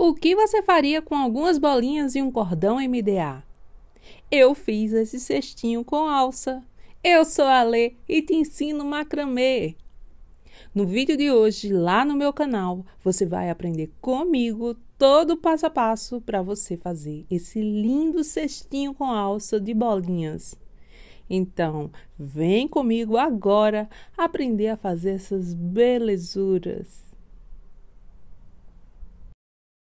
O que você faria com algumas bolinhas e um cordão MDA? Eu fiz esse cestinho com alça. Eu sou a Lê e te ensino macramê. No vídeo de hoje, lá no meu canal, você vai aprender comigo todo o passo a passo para você fazer esse lindo cestinho com alça de bolinhas. Então, vem comigo agora aprender a fazer essas belezuras.